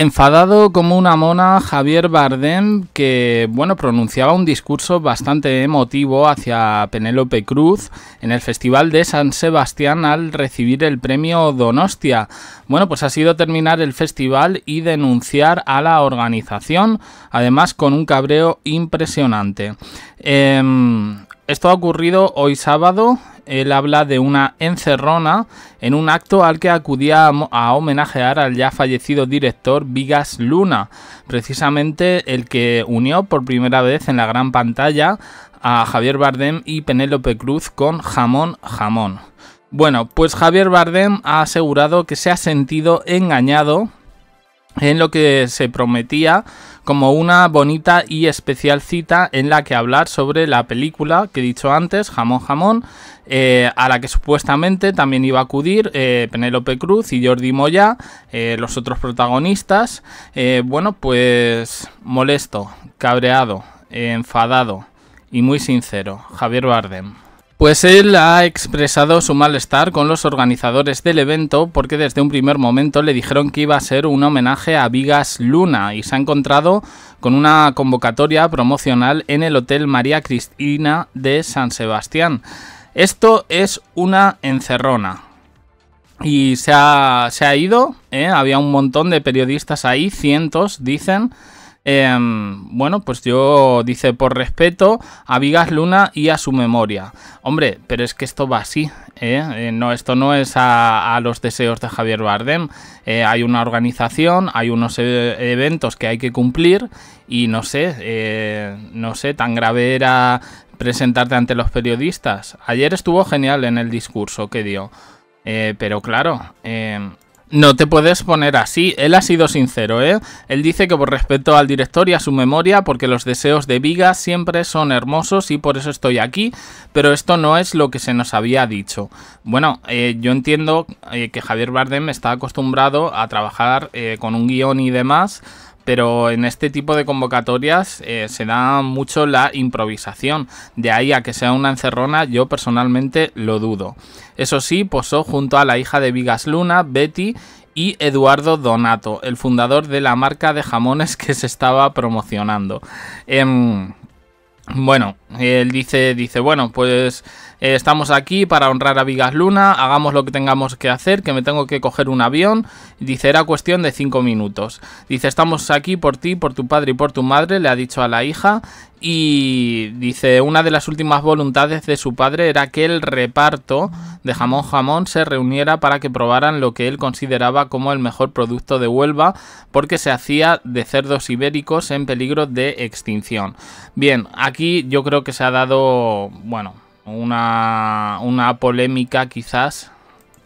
Enfadado como una mona, Javier Bardem, que bueno, pronunciaba un discurso bastante emotivo hacia Penélope Cruz en el Festival de San Sebastián al recibir el premio Donostia. Bueno, pues ha sido terminar el festival y denunciar a la organización, además con un cabreo impresionante. Em, esto ha ocurrido hoy sábado. Él habla de una encerrona en un acto al que acudía a homenajear al ya fallecido director Vigas Luna, precisamente el que unió por primera vez en la gran pantalla a Javier Bardem y Penélope Cruz con Jamón Jamón. Bueno, pues Javier Bardem ha asegurado que se ha sentido engañado en lo que se prometía como una bonita y especial cita en la que hablar sobre la película que he dicho antes, Jamón Jamón, eh, a la que supuestamente también iba a acudir eh, Penélope Cruz y Jordi Moya, eh, los otros protagonistas. bueno, pues molesto, cabreado, enfadado y muy sincero, Javier Bardem. Pues él ha expresado su malestar con los organizadores del evento porque desde un primer momento le dijeron que iba a ser un homenaje a Vigas Luna y se ha encontrado con una convocatoria promocional en el Hotel María Cristina de San Sebastián. Esto es una encerrona. Y se ha, ido, ¿eh? había un montón de periodistas ahí, cientos, dicen eh, bueno, pues yo dice por respeto a Vigas Luna y a su memoria. Hombre, pero es que esto va así. ¿eh? Eh, no, esto no es a, los deseos de Javier Bardem. Eh, hay una organización, hay unos e, eventos que hay que cumplir y no sé, no sé, tan grave era presentarte ante los periodistas. Ayer estuvo genial en el discurso que dio. pero claro, em, no te puedes poner así, él ha sido sincero, ¿eh? Él dice que por respeto al director y a su memoria, porque los deseos de Viga siempre son hermosos y por eso estoy aquí, pero esto no es lo que se nos había dicho. Bueno, eh, yo entiendo eh, que Javier Bardem está acostumbrado a trabajar eh, con un guión y demás, pero en este tipo de convocatorias eh, se da mucho la improvisación. De ahí a que sea una encerrona, yo personalmente lo dudo. Eso sí, posó junto a la hija de Vigas Luna, Betty, y Eduardo Donato, el fundador de la marca de jamones que se estaba promocionando. Eh, bueno, él dice, dice, bueno, pues eh, estamos aquí para honrar a Vigas Luna, hagamos lo que tengamos que hacer, que me tengo que coger un avión. Dice, era cuestión de cinco minutos. Dice, estamos aquí por ti, por tu padre y por tu madre, le ha dicho a la hija. Y dice, una de las últimas voluntades de su padre era que el reparto de jamón jamón se reuniera para que probaran lo que él consideraba como el mejor producto de Huelva porque se hacía de cerdos ibéricos en peligro de extinción. Bien, aquí yo creo que se ha dado, bueno, una, una polémica quizás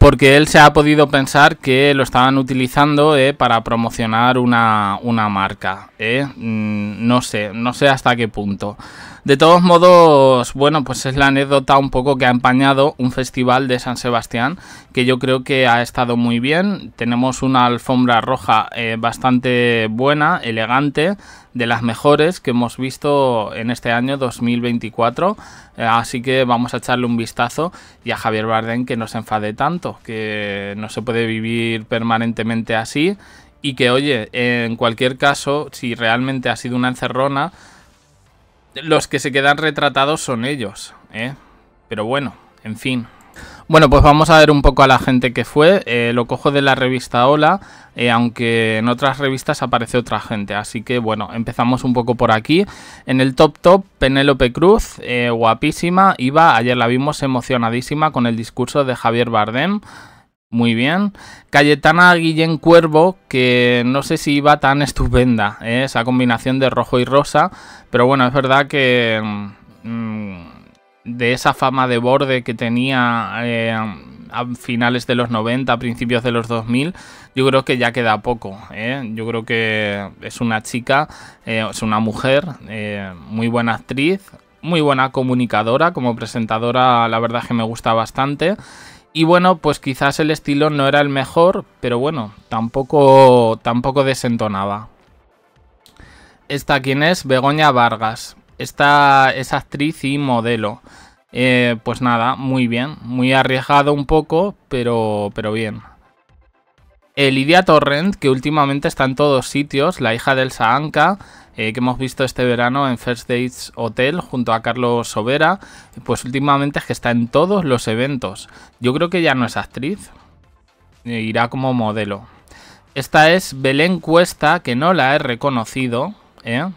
porque él se ha podido pensar que lo estaban utilizando eh, para promocionar una, una marca. Eh, mm, no sé, no sé hasta qué punto. De todos modos, bueno, pues es la anécdota un poco que ha empañado un festival de San Sebastián, que yo creo que ha estado muy bien. Tenemos una alfombra roja eh, bastante buena, elegante, de las mejores que hemos visto en este año 2024. Eh, así que vamos a echarle un vistazo y a Javier Bardem que no se enfade tanto, que no se puede vivir permanentemente así y que, oye, en cualquier caso, si realmente ha sido una encerrona, los que se quedan retratados son ellos, ¿eh? Pero bueno, en fin. Bueno, pues vamos a ver un poco a la gente que fue. Eh, lo cojo de la revista Hola, eh, aunque en otras revistas aparece otra gente. Así que bueno, empezamos un poco por aquí. En el top top, Penélope Cruz, eh, guapísima, iba, ayer la vimos emocionadísima con el discurso de Javier Bardem. Muy bien. Cayetana Guillén Cuervo, que no sé si iba tan estupenda, ¿eh? esa combinación de rojo y rosa, pero bueno, es verdad que mm, de esa fama de borde que tenía eh, a finales de los 90, a principios de los 2000, yo creo que ya queda poco. ¿eh? Yo creo que es una chica, es una mujer, muy buena actriz, muy buena comunicadora, como presentadora la verdad es que me gusta bastante. Y bueno, pues quizás el estilo no era el mejor, pero bueno, tampoco, tampoco desentonaba. ¿Esta quién es? Begoña Vargas. Esta es actriz y modelo. Eh, pues nada, muy bien. Muy arriesgado un poco, pero, pero bien. Lidia Torrent, que últimamente está en todos sitios, la hija del Saanka, eh, que hemos visto este verano en First Dates Hotel junto a Carlos Sobera, pues últimamente es que está en todos los eventos. Yo creo que ya no es actriz, eh, irá como modelo. Esta es Belén Cuesta, que no la he reconocido. ¿eh?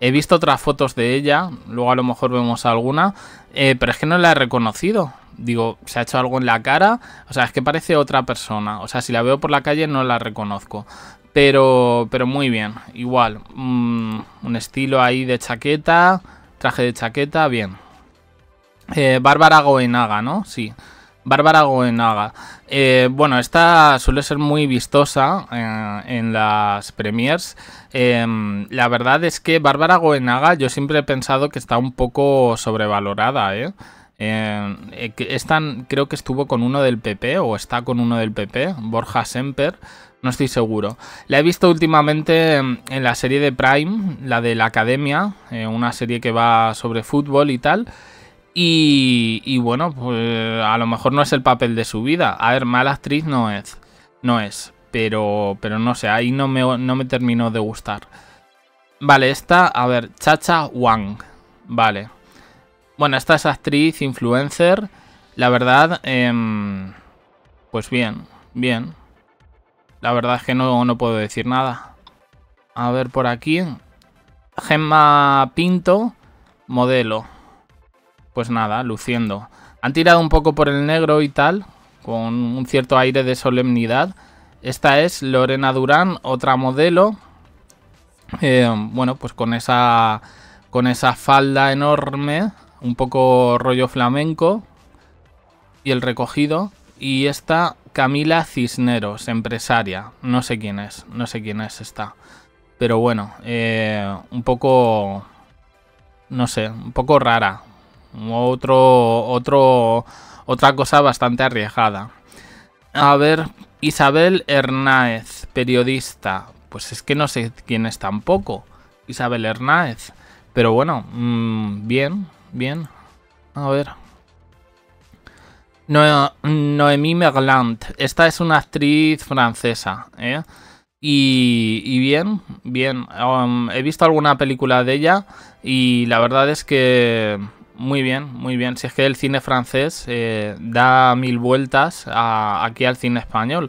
He visto otras fotos de ella, luego a lo mejor vemos alguna, pero es que no la he reconocido. Digo, se ha hecho algo en la cara, o sea, es que parece otra persona. O sea, si la veo por la calle no la reconozco. Pero, muy bien, igual. Mm, un estilo ahí de chaqueta, traje de chaqueta, bien. Eh, Bárbara Goenaga, ¿no? Sí. Bárbara Goenaga. Eh, bueno, esta suele ser muy vistosa eh, en las premiers. Em, la verdad es que Bárbara Goenaga yo siempre he pensado que está un poco sobrevalorada, ¿eh? Eh, eh, están, creo que estuvo con uno del PP o está con uno del PP, Borja Semper, no estoy seguro. La he visto últimamente mm, en la serie de Prime, la de la Academia, eh, una serie que va sobre fútbol y tal. Y, bueno, pues, a lo mejor no es el papel de su vida. A ver, mala actriz no es. No es. Pero, pero no sé, ahí no no me terminó de gustar. Vale, esta, a ver, Chacha Wang. Vale, bueno, esta es actriz, influencer. La verdad, em, pues bien, bien. La verdad es que no, no puedo decir nada. A ver por aquí. Gemma Pinto, modelo. Pues nada, luciendo. Han tirado un poco por el negro y tal, con un cierto aire de solemnidad. Esta es Lorena Durán, otra modelo. Em, bueno, pues con esa, con esa falda enorme, un poco rollo flamenco y el recogido. Y esta Camila Cisneros, empresaria. No sé quién es, no sé quién es esta. Pero bueno, eh, un poco... No sé, un poco rara. Otro, otro, otra cosa bastante arriesgada. Ah. A ver, Isabel Hernáez, periodista. Pues es que no sé quién es tampoco. Isabel Hernáez. Pero bueno, mm, bien, Bien. A ver. No, Noemí Merland. Esta es una actriz francesa. ¿eh? Y, y, bien, bien. Um, he visto alguna película de ella y la verdad es que muy bien, muy bien. Si es que el cine francés eh, da mil vueltas aquí al cine español,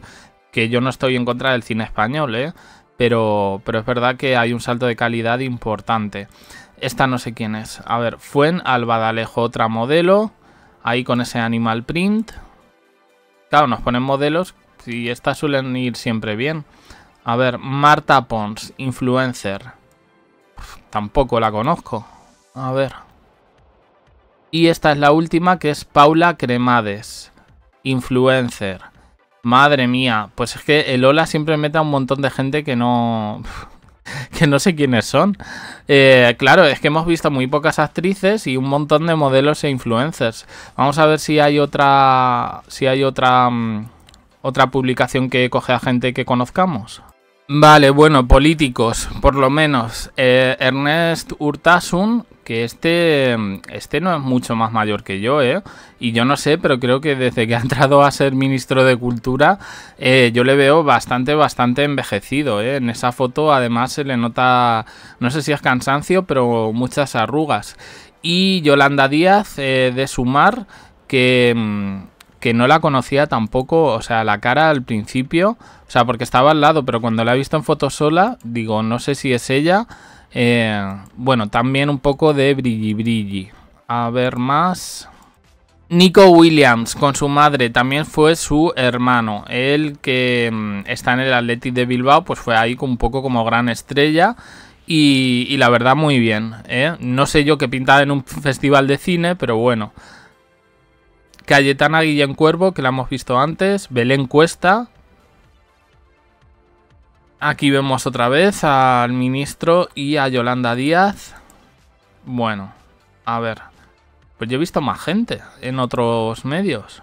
que yo no estoy en contra del cine español, ¿eh? pero, pero es verdad que hay un salto de calidad importante. Esta no sé quién es. A ver, Fuen, Albadalejo, otra modelo. Ahí con ese animal print. Claro, nos ponen modelos y estas suelen ir siempre bien. A ver, Marta Pons, influencer. tampoco la conozco. A ver. Y esta es la última que es Paula Cremades, influencer. Madre mía, pues es que el Ola siempre mete a un montón de gente que no... que no sé quiénes son. Eh, claro, es que hemos visto muy pocas actrices y un montón de modelos e influencers. Vamos a ver si hay otra. si hay otra. Mm, otra publicación que coge a gente que conozcamos. Vale, bueno, políticos, por lo menos. Eh, Ernest Urtasun, que este, este no es mucho más mayor que yo, ¿eh? Y yo no sé, pero creo que desde que ha entrado a ser ministro de Cultura, eh, yo le veo bastante, bastante envejecido, ¿eh? En esa foto además se le nota, no sé si es cansancio, pero muchas arrugas. Y Yolanda Díaz, eh, de Sumar, que mm, que no la conocía tampoco, o sea, la cara al principio, o sea, porque estaba al lado, pero cuando la he visto en foto sola, digo, no sé si es ella. Eh, bueno, también un poco de brilli brilli. A ver más. Nico Williams con su madre también fue su hermano. Él que mm, está en el Athletic de Bilbao, pues fue ahí un poco como gran estrella. Y, la verdad, muy bien. ¿eh? No sé yo qué pintaba en un festival de cine, pero bueno. Cayetana Guillén Cuervo, que la hemos visto antes, Belén Cuesta. Aquí vemos otra vez al ministro y a Yolanda Díaz. Bueno, a ver. Pues yo he visto más gente en otros medios.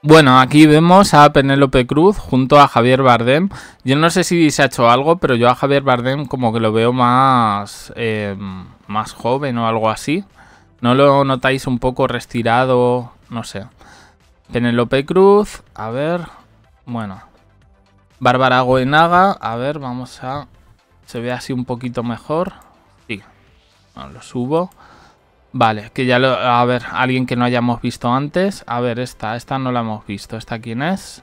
Bueno, aquí vemos a Penélope Cruz junto a Javier Bardem. Yo no sé si se ha hecho algo, pero yo a Javier Bardem como que lo veo más, eh, más joven o algo así. ¿No lo notáis un poco retirado no sé. Penelope Cruz, a ver, bueno. Bárbara Goenaga, a ver, vamos a... Se ve así un poquito mejor. Sí, lo subo. Vale, que ya lo... A ver, alguien que no hayamos visto antes. A ver, esta, esta no la hemos visto. ¿Esta quién es?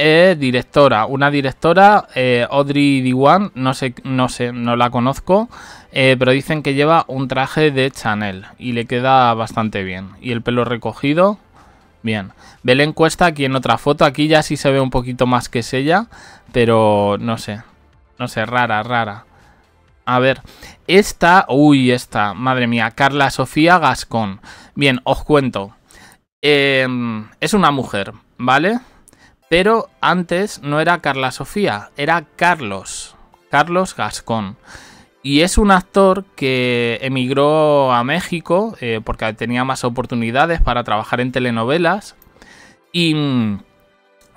Eh, directora, una directora, eh, Audrey Diwan, no sé, no sé, no la conozco, eh, pero dicen que lleva un traje de Chanel y le queda bastante bien. Y el pelo recogido, bien. Belén Cuesta aquí en otra foto, aquí ya sí se ve un poquito más que es ella, pero no sé, no sé, rara, rara. A ver, esta, uy, esta, madre mía, Carla Sofía Gascón. Bien, os cuento. Em, es una mujer, ¿vale? Pero antes no era Carla Sofía, era Carlos, Carlos Gascón. Y es un actor que emigró a México eh, porque tenía más oportunidades para trabajar en telenovelas.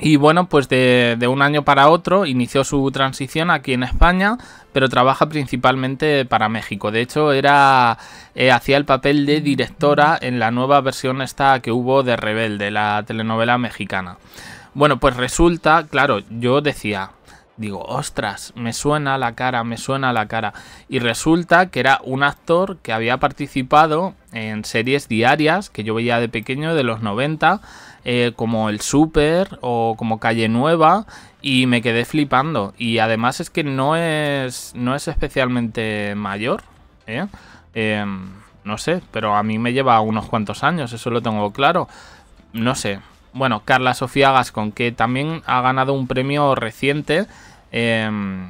Y, bueno, pues de, un año para otro inició su transición aquí en España, pero trabaja principalmente para México. De hecho, era eh, hacía el papel de directora en la nueva versión esta que hubo de Rebelde, la telenovela mexicana. Bueno, pues resulta, claro, yo decía, digo, ostras, me suena la cara, me suena la cara. Y resulta que era un actor que había participado en series diarias que yo veía de pequeño de los 90, eh, como El Super o como Calle Nueva, y me quedé flipando. Y además es que no es, no es especialmente mayor, ¿eh? em, no sé, pero a mí me lleva unos cuantos años, eso lo tengo claro. No sé, bueno, Carla Sofía Gascon, que también ha ganado un premio reciente. Em,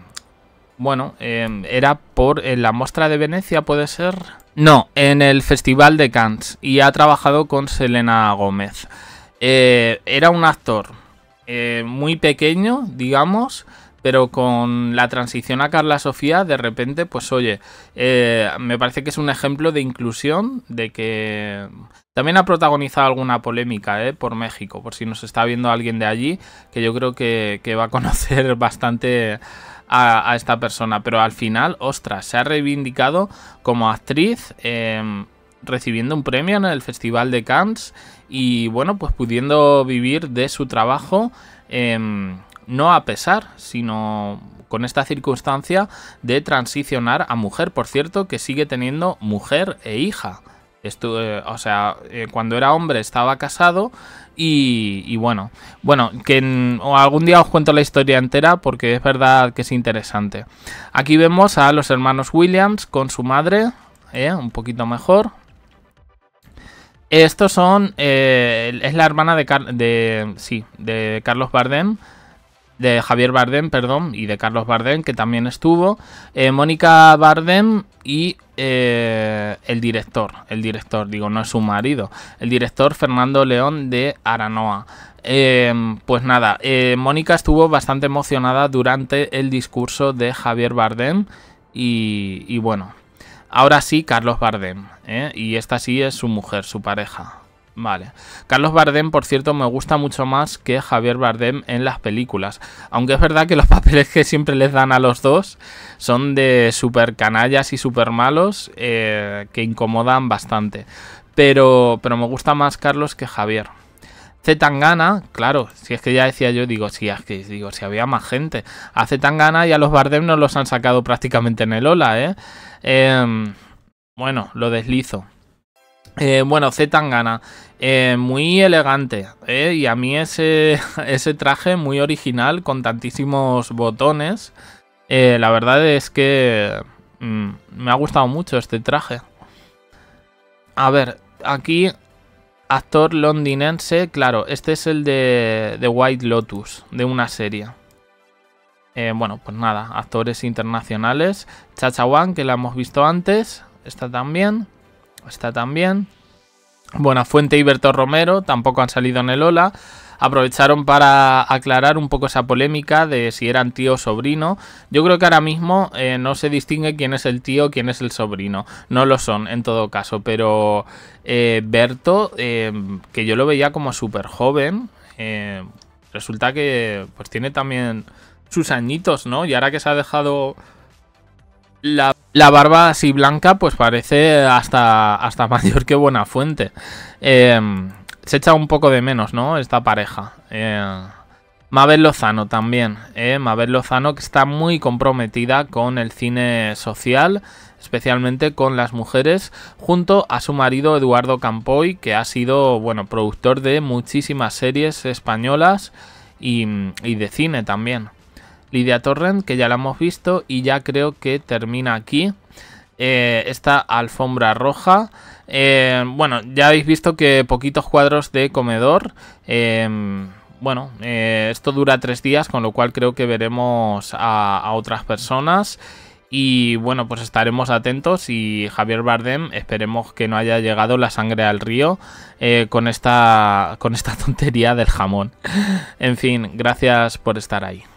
bueno, em, era por eh, la muestra de Venecia, puede ser. No, en el Festival de Cannes y ha trabajado con Selena Gómez. Eh, era un actor eh, muy pequeño, digamos, pero con la transición a Carla Sofía, de repente, pues oye, eh, me parece que es un ejemplo de inclusión, de que también ha protagonizado alguna polémica eh, por México, por si nos está viendo alguien de allí, que yo creo que, va a conocer bastante a, esta persona, pero al final, ostras, se ha reivindicado como actriz. Em, recibiendo un premio en el Festival de Cannes y bueno, pues pudiendo vivir de su trabajo em, no a pesar, sino con esta circunstancia de transicionar a mujer, por cierto, que sigue teniendo mujer e hija. Eh, o sea, eh, cuando era hombre estaba casado y, bueno, bueno, que o algún día os cuento la historia entera porque es verdad que es interesante. Aquí vemos a los hermanos Williams con su madre, eh, un poquito mejor. Estos son, es la hermana de, de, sí, de Carlos Bardem de Javier Bardem, perdón, y de Carlos Bardem, que también estuvo, eh, Mónica Bardem y eh, el director, el director, digo, no es su marido, el director Fernando León de Aranoa. Em, pues nada, eh, Mónica estuvo bastante emocionada durante el discurso de Javier Bardem y, y bueno, ahora sí Carlos Bardem, y esta sí es su mujer, su pareja. Vale. Carlos Bardem, por cierto, me gusta mucho más que Javier Bardem en las películas. Aunque es verdad que los papeles que siempre les dan a los dos son de super canallas y super malos eh, que incomodan bastante. Pero, pero me gusta más Carlos que Javier. gana claro, si es que ya decía yo, digo, si es que digo, si había más gente. A Zetangana y a los Bardem no los han sacado prácticamente en el Ola, ¿eh? em, bueno, lo deslizo. Eh, bueno, Z Tangana, eh, muy elegante, eh, y a mí ese, ese traje muy original con tantísimos botones, eh, la verdad es que mm, me ha gustado mucho este traje. A ver, aquí actor londinense, claro, este es el de, White Lotus, de una serie. bueno, pues nada, actores internacionales, Chacha que la hemos visto antes, esta también está también. Fuente y Berto Romero tampoco han salido en el Ola. Aprovecharon para aclarar un poco esa polémica de si eran tío o sobrino. Yo creo que ahora mismo eh, no se distingue quién es el tío o quién es el sobrino. No lo son en todo caso, pero eh, Berto, eh, que yo lo veía como súper joven, resulta que pues tiene también sus añitos, ¿no? Y ahora que se ha dejado la la barba así blanca, pues parece hasta, hasta mayor que buena fuente. Em, se echa un poco de menos, ¿no? Esta pareja. Em, Mabel Lozano también. ¿eh? Mabel Lozano que está muy comprometida con el cine social, especialmente con las mujeres, junto a su marido Eduardo Campoy, que ha sido, bueno, productor de muchísimas series españolas y de cine también. Lidia Torrent, que ya la hemos visto y ya creo que termina aquí eh, esta alfombra roja. Eh, bueno, ya habéis visto que poquitos cuadros de comedor. Eh, bueno, esto dura tres días, con lo cual creo que veremos a, otras personas. Y bueno, pues estaremos atentos y Javier Bardem, esperemos que no haya llegado la sangre al río con, esta, con esta tontería del jamón. En fin, gracias por estar ahí.